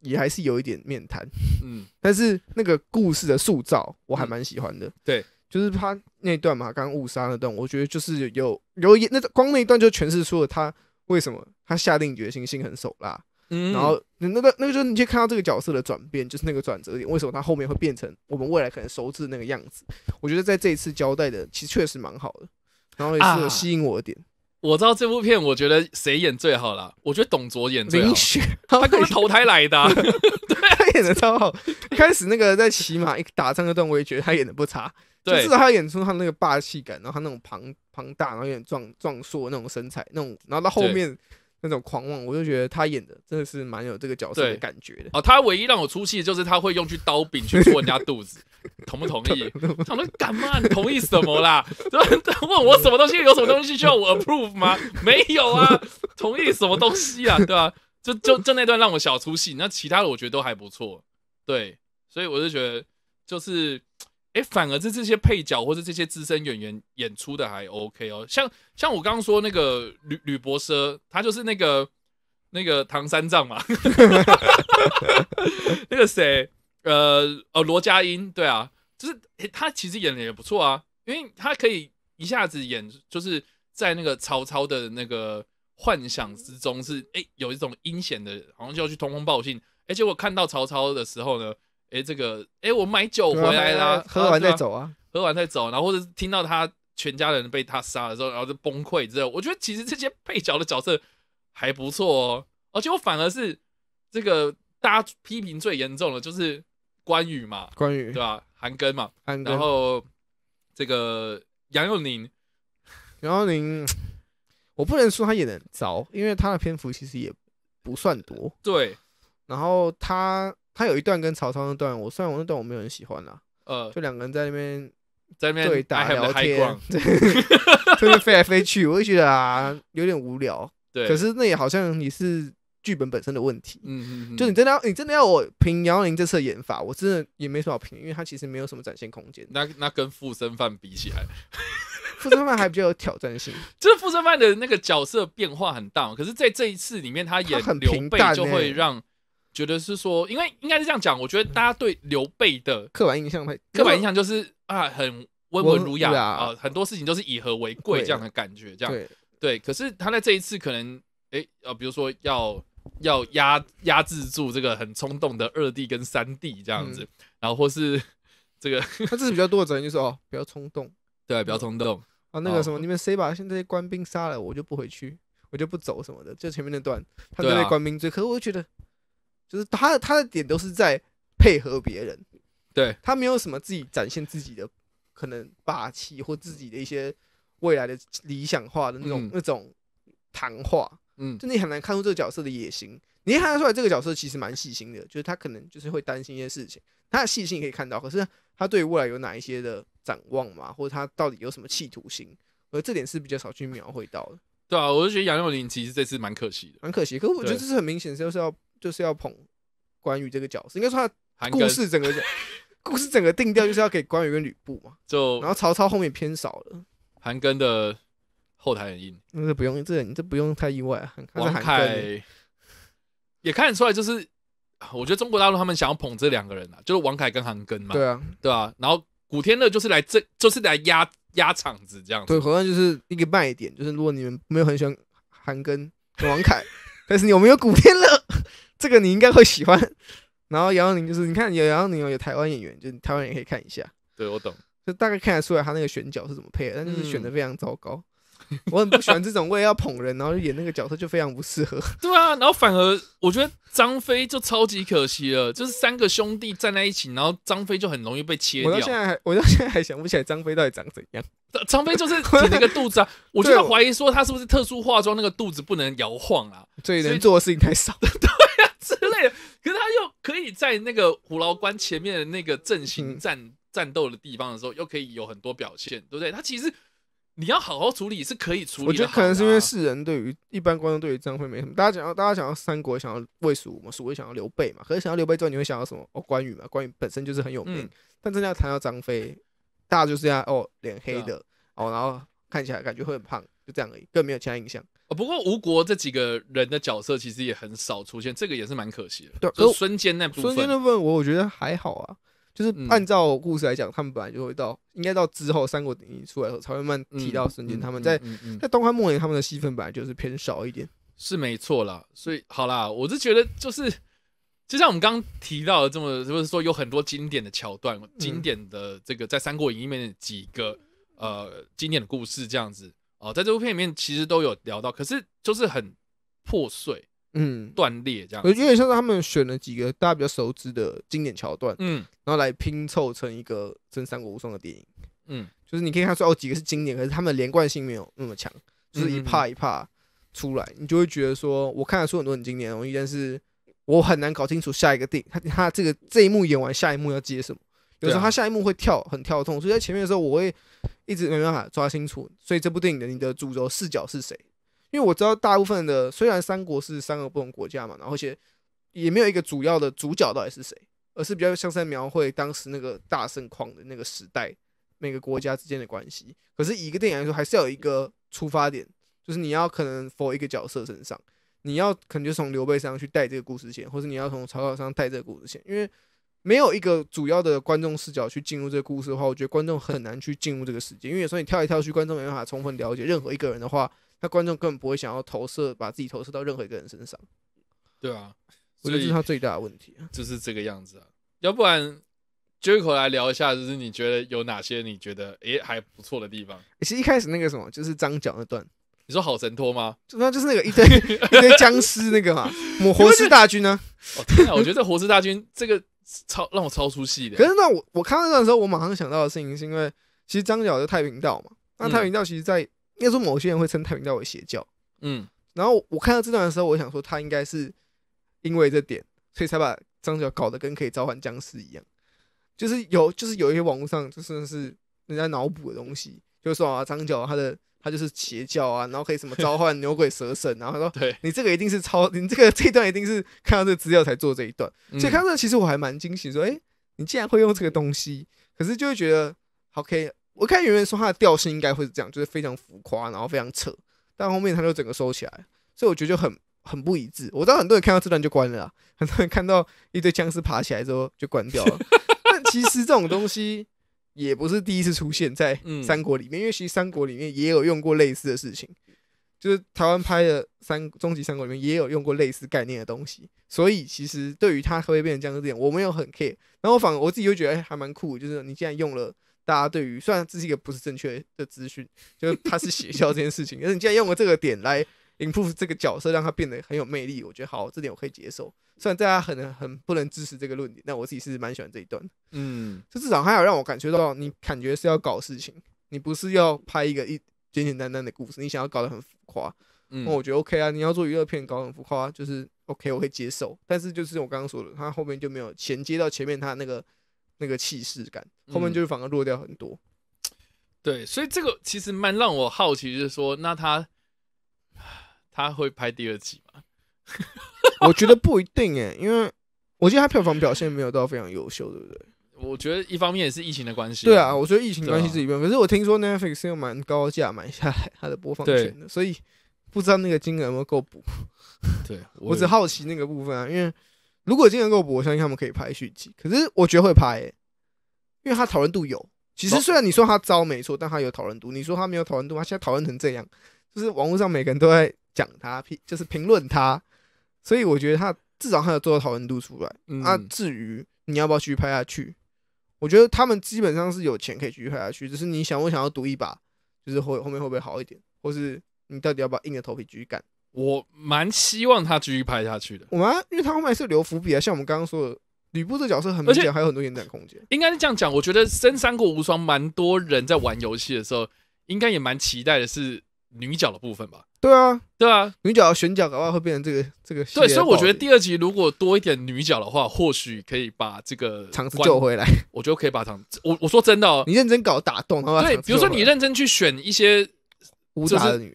也还是有一点面瘫，嗯，但是那个故事的塑造我还蛮喜欢的，对，就是他那段嘛，刚误杀那段，我觉得就是有有一那光那一段就诠释出了他为什么他下定决心心狠手辣。然后那个那个就是你去看到这个角色的转变，就是那个转折点，为什么他后面会变成我们未来可能熟知的那个样子？我觉得在这一次交代的其实确实蛮好的，然后也是有吸引我的点。我知道这部片，我觉得谁演最好啦？我觉得董卓演。林雪，他可是投胎来的，对，他演的超好。一开始那个在骑马一打仗的段位，觉得他演的不差。就是他演出他那个霸气感，然后他那种庞庞大，然后有点壮壮硕那种身材，那种，然后到后面。那种狂妄，我就觉得他演的真的是蛮有这个角色的感觉的。哦，他唯一让我出戏就是他会用去刀柄去戳人家肚子，同不同意？他们干嘛？你同意什么啦？问我什么东西？有什么东西需要我 approve 吗？没有啊，同意什么东西啊？对吧？就就就那段让我小出戏，那其他的我觉得都还不错。对，所以我就觉得就是。哎，反而是这些配角或者这些资深演员演出的还 OK 哦，像像我刚刚说那个吕吕伯奢，他就是那个那个唐三藏嘛，那个谁，呃呃罗嘉英，对啊，就是他其实演的也不错啊，因为他可以一下子演，就是在那个曹操的那个幻想之中，是哎有一种阴险的，好像就要去通风报信，而且我看到曹操的时候呢。哎，这个哎，我买酒回来啦，喝完再走啊，喝完再走。然后或者听到他全家人被他杀了之后，然后就崩溃。之后我觉得其实这些配角的角色还不错哦，而且我反而是这个大家批评最严重的，就是关羽嘛，关羽对吧？韩庚嘛，韩庚。然后这个杨佑宁，杨佑宁，我不能说他演的糟，因为他的篇幅其实也不算多。对，然后他。他有一段跟曹操那段，我虽然我那段我没有很喜欢啊，呃，就两个人在那边在对打聊天，对，就是飞来飞去，我就觉得 啊有点无聊。对，可是那也好像也是剧本本身的问题。嗯嗯嗯，就你真的要你真的要我评姚玲这次的演法，我真的也没什么好评，因为他其实没有什么展现空间。那那跟傅森范比起来，傅森范还比较有挑战性，就是傅森范的那个角色变化很大，可是在这一次里面他演刘备就会让。觉得是说，因为应该是这样讲，我觉得大家对刘备的刻板印象，刻板印象就是啊，很温文儒雅啊，很多事情都是以和为贵这样的感觉，这样对。可是他在这一次可能，哎，呃，比如说要要压压制住这个很冲动的二弟跟三弟这样子，然后或是 这个 他这次比较多的责任就是哦，不要冲动，对，不要冲动啊，那个什么你们谁把现在官兵杀了，我就不回去，我就不走什么的，就前面那段他被官兵追，可是我就觉得。就是他他的点都是在配合别人，对他没有什么自己展现自己的可能霸气或自己的一些未来的理想化的那种那种谈话，嗯，就你很难看出这个角色的野心，你看得出来这个角色其实蛮细心的，就是他可能就是会担心一些事情，他的细心可以看到，可是他对未来有哪一些的展望嘛，或者他到底有什么企图心，而这点是比较少去描绘到的。对啊，我就觉得杨佑宁其实这次蛮可惜的，蛮可惜。可是我觉得这是很明显就是要。就是要捧关羽这个角色，应该说他故事整个 故事整个定调就是要给关羽跟吕布嘛。就然后曹操后面偏少了。韩庚的后台很硬，那个不用这你这不用太意外。王凯也看得出来，就是我觉得中国大陆他们想要捧这两个人啊，就是王凯跟韩庚嘛。对啊，对啊。然后古天乐就是来这就是来压压场子这样。对，好像就是一个卖点，就是如果你们没有很喜欢韩庚、王凯，但是你有没有古天乐。这个你应该会喜欢，然后杨洋宁就是你看有杨洋宁有台湾演员，就是台湾也可以看一下。对我懂，就大概看得出来他那个选角是怎么配的，但就是选的非常糟糕。我很不喜欢这种为了捧人，然后演那个角色就非常不适合。对啊，然后反而我觉得张飞就超级可惜了，就是三个兄弟站在一起，然后张飞就很容易被切掉。我现在还，我现在还想不起来张飞到底长怎样。张飞就是挺那个肚子啊，我就在怀疑说他是不是特殊化妆，那个肚子不能摇晃啊，所以能做的事情太少。之类的，可是他又可以在那个虎牢关前面的那个阵型战战斗的地方的时候，又可以有很多表现，对不对？他其实你要好好处理是可以处理。我觉得可能是因为世人对于一般观众对于张飞没什么，大家想要大家想要三国想要魏蜀嘛，蜀魏想要刘备嘛，可是想要刘备之后你会想到什么？哦，关羽嘛，关羽本身就是很有名，但真的要谈到张飞，大家就是这样哦，脸黑的哦，然后看起来感觉会很胖。这样而已，更没有其他影响啊。不过吴国这几个人的角色其实也很少出现，这个也是蛮可惜的。对，孙坚那部分，孙坚那部分我我觉得还好啊。就是按照故事来讲，他们本来就会到，应该到之后《三国演义》出来后才会慢慢提到孙坚。他们在在东汉末年，他们的戏份本来就是偏少一点，是没错啦。所以好啦，我是觉得就是，就像我们刚刚提到的这么，就是说有很多经典的桥段，经典的这个在《三国演义》里面几个呃经典的故事这样子。哦，在这部片里面其实都有聊到，可是就是很破碎，嗯，断裂这样。有为像是他们选了几个大家比较熟知的经典桥段，嗯，然后来拼凑成一个真三国无双的电影，嗯，就是你可以看出哦几个是经典，可是他们连贯性没有那么强，就是一趴一趴出来，你就会觉得说我看得出很多很经典的东西，但是我很难搞清楚下一个影，他他这个这一幕演完，下一幕要接什么，有时候他下一幕会跳很跳痛，所以在前面的时候我会。一直没办法抓清楚，所以这部电影的你的主轴视角是谁？因为我知道大部分的虽然三国是三个不同国家嘛，然后且也没有一个主要的主角到底是谁，而是比较像是描绘当时那个大盛况的那个时代，每个国家之间的关系。可是一个电影来说，还是要有一个出发点，就是你要可能 for 一个角色身上，你要可能就从刘备上去带这个故事线，或是你要从曹操上带这个故事线，因为。没有一个主要的观众视角去进入这个故事的话，我觉得观众很难去进入这个世界。因为有时候你跳来跳去，观众没办法充分了解任何一个人的话，那观众根本不会想要投射，把自己投射到任何一个人身上。对啊，我觉得这是他最大的问题就是这个样子啊。要不然，就一口来聊一下，就是你觉得有哪些你觉得诶还不错的地方？其实一开始那个什么，就是张角那段，你说好神托吗？就是就是那个一堆 一堆僵尸那个嘛，抹 活尸大军呢？哦，天啊！我觉得这活尸大军这个。超让我超出戏的，可是那我我看到这段的时候，我马上想到的事情是因为其实张角在太平道嘛，那太平道其实，在应该说某些人会称太平道为邪教，嗯，然后我看到这段的时候，我想说他应该是因为这点，所以才把张角搞得跟可以召唤僵尸一样，就是有就是有一些网络上就算是人家脑补的东西，就说啊张角他的。他就是邪教啊，然后可以什么召唤牛鬼蛇神，然后他说，对你这个一定是抄，你这个 这一段一定是看到这个资料才做这一段，所以看到其实我还蛮惊喜，说，哎，你竟然会用这个东西，可是就会觉得，OK，我看圆圆说他的调性应该会是这样，就是非常浮夸，然后非常扯，但后面他就整个收起来，所以我觉得就很很不一致。我知道很多人看到这段就关了，很多人看到一堆僵尸爬起来之后就关掉了，但其实这种东西。也不是第一次出现在三国里面，因为其实三国里面也有用过类似的事情，就是台湾拍的《三终极三国》里面也有用过类似概念的东西，所以其实对于它会变成尸电影，我没有很 care。然后反而我自己就觉得，还蛮酷，就是你既然用了大家对于虽然这是一个不是正确的资讯，就是它是邪教这件事情，是你既然用了这个点来。林父这个角色让他变得很有魅力，我觉得好，这点我可以接受。虽然大家很很不能支持这个论点，但我自己是蛮喜欢这一段嗯，就至少还有让我感觉到，你感觉是要搞事情，你不是要拍一个一简简单单的故事，你想要搞得很浮夸。那我觉得 OK 啊，你要做娱乐片搞很浮夸，就是 OK，我可以接受。但是就是我刚刚说的，他后面就没有衔接到前面他那个那个气势感，后面就反而弱掉很多。对，所以这个其实蛮让我好奇，就是说那他。他会拍第二集吗？我觉得不一定哎，因为我觉得他票房表现没有到非常优秀，对不对？我觉得一方面也是疫情的关系。对啊，我觉得疫情关系是一面，可是我听说 Netflix 是用蛮高价买下来他的播放权的，所以不知道那个金额有没有够补。对，我只好奇那个部分啊，因为如果金额够补，我相信他们可以拍续集。可是我觉得会拍，因为他讨论度有。其实虽然你说他糟没错，但他有讨论度。你说他没有讨论度，他现在讨论成这样，就是网络上每个人都在。讲他评就是评论他，所以我觉得他至少他有做到讨论度出来。那至于你要不要继续拍下去，我觉得他们基本上是有钱可以继续拍下去。只是你想，不想要赌一把，就是后后面会不会好一点，或是你到底要不要硬着头皮继续干？我蛮希望他继续拍下去的。我们因为他后面是留伏笔啊，像我们刚刚说的吕布这个角色，很明显还有很多延展空间。应该是这样讲，我觉得《真三国无双》蛮多人在玩游戏的时候，应该也蛮期待的是。女角的部分吧，对啊，对啊，女角选角的话会变成这个这个。对，所以我觉得第二集如果多一点女角的话，或许可以把这个场子救回来。我觉得可以把场，我我说真的，哦，你认真搞打话，对，比如说你认真去选一些武打的女，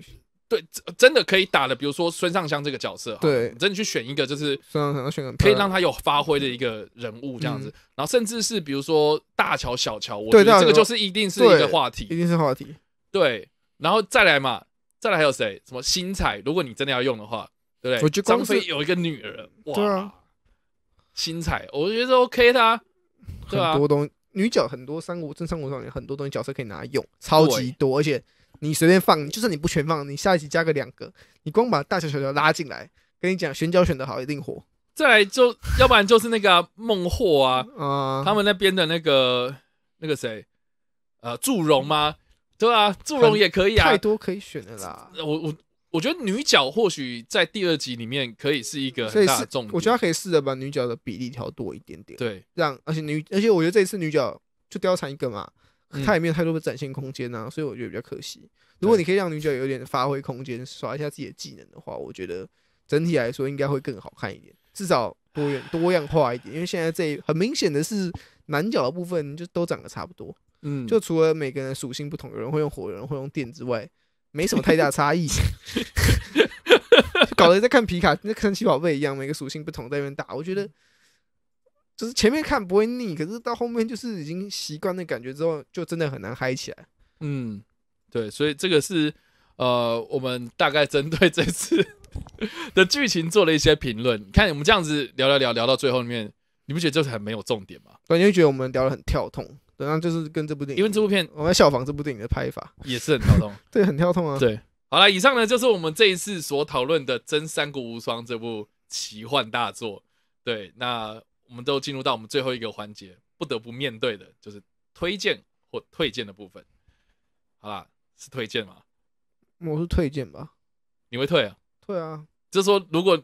对，真的可以打的，比如说孙尚香这个角色，对，真的去选一个就是孙尚香，选个可以让他有发挥的一个人物这样子，然后甚至是比如说大乔、小乔，我觉得这个就是一定是一个话题，一定是话题，对。然后再来嘛，再来还有谁？什么新彩？如果你真的要用的话，对不对？张飞有一个女人，哇！新彩，我就觉得 O K 的，啊，很多东西，女角很多，三国真三国上面很多东西角色可以拿来用，超级多。而且你随便放，就算你不全放，你下一期加个两个，你光把大小乔乔拉进来，跟你讲选角选的好一定火。再来就要不然就是那个孟获啊，啊，他们那边的那个那个谁，呃，祝融吗？对啊，祝融也可以啊，太多可以选的啦。我我我觉得女角或许在第二集里面可以是一个很大的重点。我觉得可以试着把女角的比例调多一点点，对，让而且女而且我觉得这一次女角就貂蝉一个嘛，她也没有太多的展现空间啊，所以我觉得比较可惜。如果你可以让女角有点发挥空间，耍一下自己的技能的话，我觉得整体来说应该会更好看一点，至少多元多样化一点。因为现在这很明显的是男角的部分就都长得差不多。嗯，就除了每个人属性不同，有人会用火，有人会用电之外，没什么太大差异。搞得在看皮卡，那看七宝贝一样，每个属性不同在那边打。我觉得就是前面看不会腻，可是到后面就是已经习惯的感觉之后，就真的很难嗨起来。嗯，对，所以这个是呃，我们大概针对这次的剧情做了一些评论。看我们这样子聊聊聊聊到最后面，你不觉得就是很没有重点吗？对，你会觉得我们聊的很跳痛。等下就是跟这部电影，因为这部片我们要效仿这部电影的拍法，也是很跳动，对，很跳动啊。对，好了，以上呢就是我们这一次所讨论的《真三国无双》这部奇幻大作。对，那我们都进入到我们最后一个环节，不得不面对的就是推荐或推荐的部分。好啦，是推荐吗？我是推荐吧。你会退啊？退啊！就是说，如果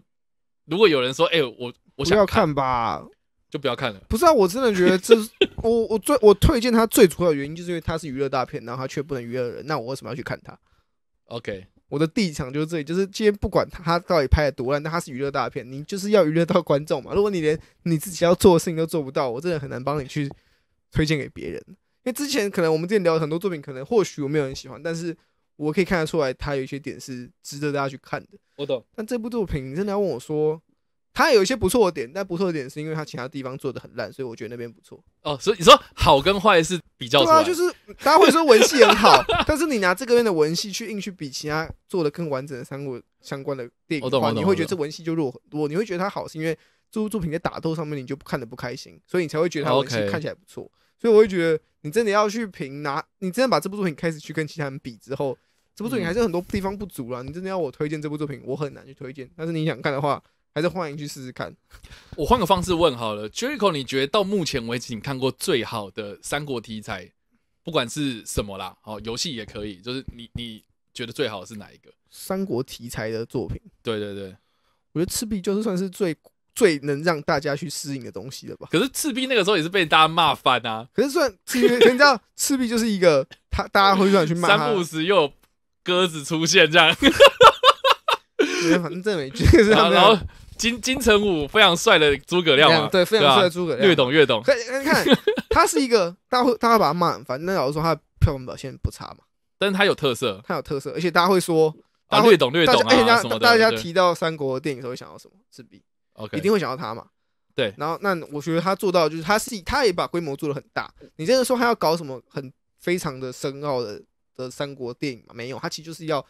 如果有人说：“哎，我我想要看吧，就不要看了。”不是啊，我真的觉得这。我我最我推荐他最主要的原因就是因为他是娱乐大片，然后他却不能娱乐人，那我为什么要去看他 o k 我的第一场就是这里，就是今天不管他到底拍的多烂，但他是娱乐大片，你就是要娱乐到观众嘛。如果你连你自己要做的事情都做不到，我真的很难帮你去推荐给别人。因为之前可能我们之前聊了很多作品，可能或许我没有人喜欢，但是我可以看得出来他有一些点是值得大家去看的。我懂，但这部作品，你真的要问我说。它有一些不错的点，但不错的点是因为它其他地方做的很烂，所以我觉得那边不错哦。所以你说好跟坏是比较对啊，就是大家会说文戏很好，但是你拿这个院的文戏去硬去比其他做的更完整的三国相关的电影的话，你会觉得这文戏就弱。很多。你会觉得它好，是因为这部作品在打斗上面你就看的不开心，所以你才会觉得它文戏看起来不错。所以我会觉得你真的要去评拿，你真的把这部作品开始去跟其他人比之后，这部作品还是很多地方不足了。你真的要我推荐这部作品，我很难去推荐。但是你想看的话。还是换一句试试看。我换个方式问好了 j e r r c c o 你觉得到目前为止你看过最好的三国题材，不管是什么啦，哦，游戏也可以，就是你你觉得最好的是哪一个？三国题材的作品，对对对，我觉得赤壁就是算是最最能让大家去适应的东西了吧。可是赤壁那个时候也是被大家骂翻啊。可是算，其实你知道赤壁就是一个他大家回想去骂，三不时又鸽子出现这样。反正 这美剧，然后金金城武非常帅的诸葛亮嘛，对，非常帅的诸葛亮。越懂越懂。看，他是一个，大大家把他骂，反正老实说，他的票房表现不差嘛。但是他有特色，他有特色，而且大家会说，大家会懂，略懂。而家，大家提到三国电影时候会想到什么？赤壁。OK，一定会想到他嘛。对。然后，那我觉得他做到就是他是他也把规模做的很大。你真的说他要搞什么很非常的深奥的的三国电影吗？没有，他其实就是要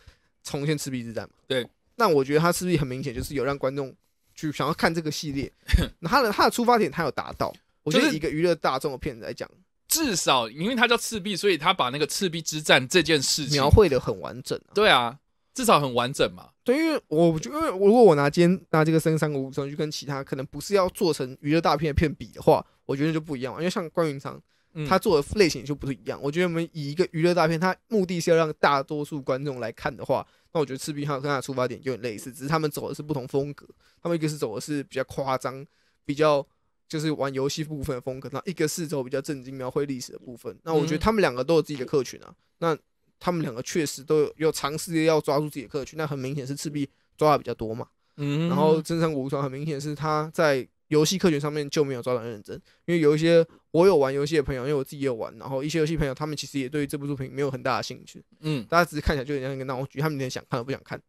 重现赤壁之战嘛。对。那我觉得他是不是很明显就是有让观众去想要看这个系列？那他的他的出发点他有达到？我觉得一个娱乐大众的片子来讲，至少因为他叫《赤壁》，所以他把那个赤壁之战这件事情描绘的很完整。对啊，至少很完整嘛。对，因为我觉得如果我拿今天拿这个《生三国五城》去跟其他可能不是要做成娱乐大片的片比的话，我觉得就不一样。因为像关云长。他做的类型就不是一样，我觉得我们以一个娱乐大片，它目的是要让大多数观众来看的话，那我觉得《赤壁》和《跟他的出发点就很类似，只是他们走的是不同风格。他们一个是走的是比较夸张、比较就是玩游戏部分的风格，那一个是走比较正经描绘历史的部分。那我觉得他们两个都有自己的客群啊。那他们两个确实都有有尝试要抓住自己的客群，那很明显是《赤壁》抓的比较多嘛。嗯，然后《真三国无双》很明显是他在。游戏客群上面就没有抓的很认真，因为有一些我有玩游戏的朋友，因为我自己也玩，然后一些游戏朋友他们其实也对这部作品没有很大的兴趣。嗯，大家只是看起来就像一个闹剧，他们连想看都不想看。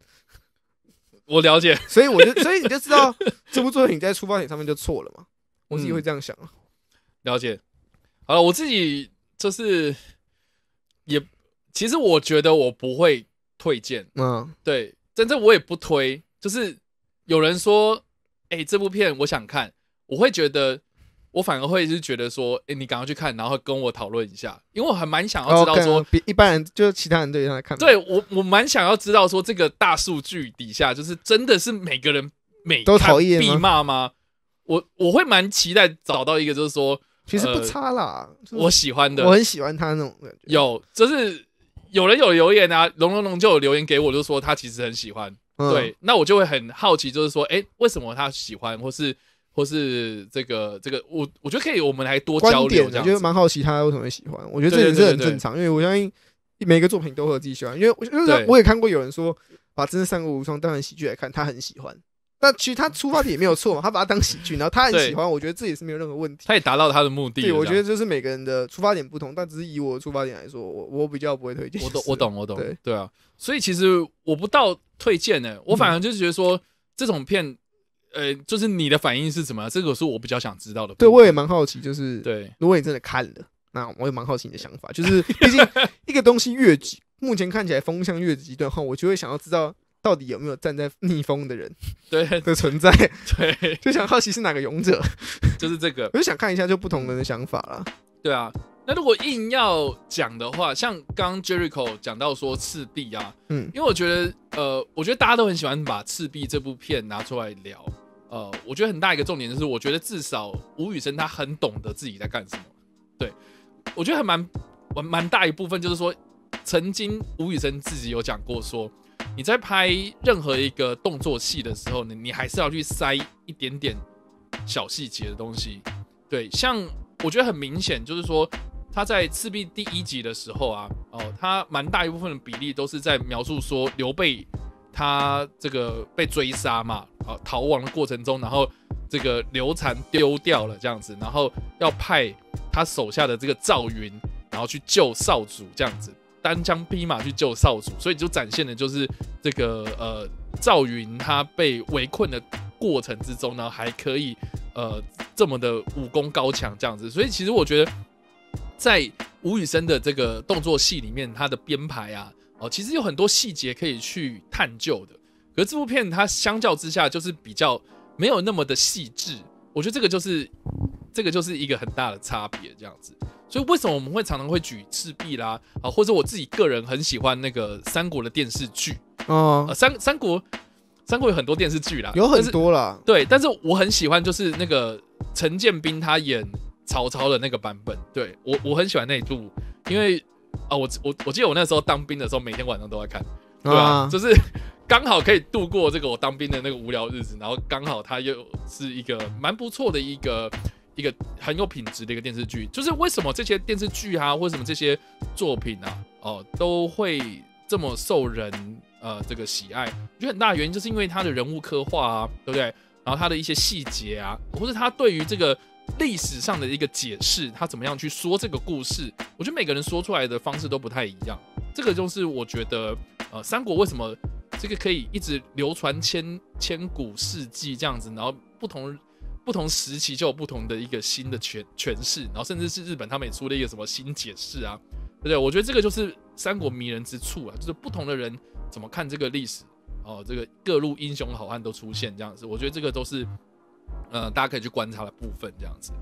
我了解，所以我就所以你就知道这部作品在出发点上面就错了嘛。我自己会这样想啊。了解，好了，我自己就是也其实我觉得我不会推荐。嗯，对，真正我也不推，就是有人说。哎，这部片我想看，我会觉得，我反而会是觉得说，哎，你赶快去看，然后跟我讨论一下，因为我还蛮想要知道说，比一般人就是其他人对的看，对我我蛮想要知道说，这个大数据底下就是真的是每个人每都讨厌被骂吗？我我会蛮期待找到一个就是说，其实不差啦，我喜欢的，我很喜欢他那种感觉。有，就是有人有留言啊，龙龙龙就有留言给我，就说他其实很喜欢。对，那我就会很好奇，就是说，哎，为什么他喜欢，或是或是这个这个，我我觉得可以，我们来多交流一下，我觉得蛮好奇他为什么会喜欢，我觉得这也是很正常，因为我相信每个作品都有自己喜欢，因为就是我也看过有人说把《真上国无双》当成喜剧来看，他很喜欢。但其实他出发点也没有错嘛，他把它当喜剧，然后他很喜欢，我觉得这也是没有任何问题。他也达到他的目的。对，我觉得就是每个人的出发点不同，但只是以我的出发点来说，我我比较不会推荐。我懂，我懂，我懂。对对啊，所以其实我不到推荐呢，我反而就是觉得说这种片，呃，就是你的反应是什么？这个是我比较想知道的。对，我也蛮好奇，就是对，如果你真的看了，那我也蛮好奇你的想法。就是毕竟 一个东西越目前看起来风向越极端的话，我就会想要知道。到底有没有站在逆风的人？对的存在，对，就想好奇是哪个勇者，就是这个，我就想看一下就不同人的想法啦。对啊，那如果硬要讲的话，像刚 Jericho 讲到说《赤壁》啊，嗯，因为我觉得，呃，我觉得大家都很喜欢把《赤壁》这部片拿出来聊。呃，我觉得很大一个重点就是，我觉得至少吴宇森他很懂得自己在干什么。对，我觉得还蛮蛮大一部分就是说，曾经吴宇森自己有讲过说。你在拍任何一个动作戏的时候，呢，你还是要去塞一点点小细节的东西。对，像我觉得很明显，就是说他在赤壁第一集的时候啊，哦，他蛮大一部分的比例都是在描述说刘备他这个被追杀嘛，啊，逃亡的过程中，然后这个刘禅丢掉了这样子，然后要派他手下的这个赵云，然后去救少主这样子。单枪匹马去救少主，所以就展现的就是这个呃赵云他被围困的过程之中呢，还可以呃这么的武功高强这样子。所以其实我觉得，在吴宇森的这个动作戏里面，他的编排啊，哦，其实有很多细节可以去探究的。可是这部片它相较之下就是比较没有那么的细致，我觉得这个就是。这个就是一个很大的差别，这样子，所以为什么我们会常常会举赤壁啦啊，或者我自己个人很喜欢那个三国的电视剧，嗯，三三国三国有很多电视剧啦，有很多啦，对，但是我很喜欢就是那个陈建斌他演曹操的那个版本，对，我我很喜欢那一部，因为啊我我我记得我那时候当兵的时候每天晚上都在看，对啊，就是刚好可以度过这个我当兵的那个无聊日子，然后刚好他又是一个蛮不错的一个。一个很有品质的一个电视剧，就是为什么这些电视剧啊，或者什么这些作品啊，哦，都会这么受人呃这个喜爱？我觉得很大的原因就是因为它的人物刻画啊，对不对？然后它的一些细节啊，或者它对于这个历史上的一个解释，它怎么样去说这个故事？我觉得每个人说出来的方式都不太一样。这个就是我觉得呃三国为什么这个可以一直流传千千古世纪这样子，然后不同。不同时期就有不同的一个新的诠诠释，然后甚至是日本他们也出了一个什么新解释啊，对不对？我觉得这个就是三国迷人之处啊，就是不同的人怎么看这个历史，哦，这个各路英雄好汉都出现这样子，我觉得这个都是嗯大家可以去观察的部分这样子。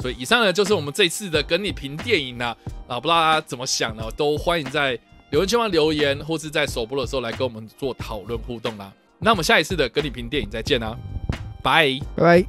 所以以上呢就是我们这次的跟你评电影呢，啊，不知道大家怎么想呢？都欢迎在留言区方留言，或是在首播的时候来跟我们做讨论互动啦。那我们下一次的跟你评电影再见啦，拜拜。